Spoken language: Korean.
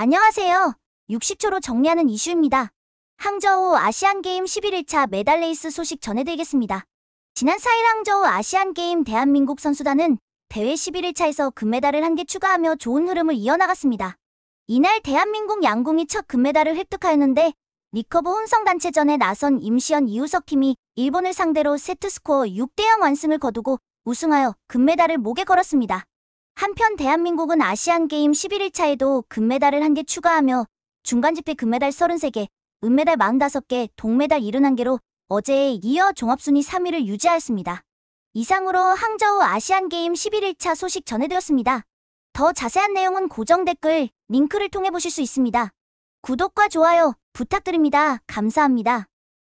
안녕하세요. 60초로 정리하는 이슈입니다. 항저우 아시안게임 11일차 메달레이스 소식 전해드리겠습니다. 지난 4일 항저우 아시안게임 대한민국 선수단은 대회 11일차에서 금메달을 한 개 추가하며 좋은 흐름을 이어나갔습니다. 이날 대한민국 양궁이 첫 금메달을 획득하였는데 리커브 혼성단체전에 나선 임시현 이우석 팀이 일본을 상대로 세트스코어 6대0 완승을 거두고 우승하여 금메달을 목에 걸었습니다. 한편 대한민국은 아시안게임 11일차에도 금메달을 한 개 추가하며 중간집회 금메달 33개, 은메달 45개, 동메달 71개로 어제에 이어 종합순위 3위를 유지하였습니다. 이상으로 항저우 아시안게임 11일차 소식 전해드렸습니다. 더 자세한 내용은 고정 댓글, 링크를 통해 보실 수 있습니다. 구독과 좋아요 부탁드립니다. 감사합니다.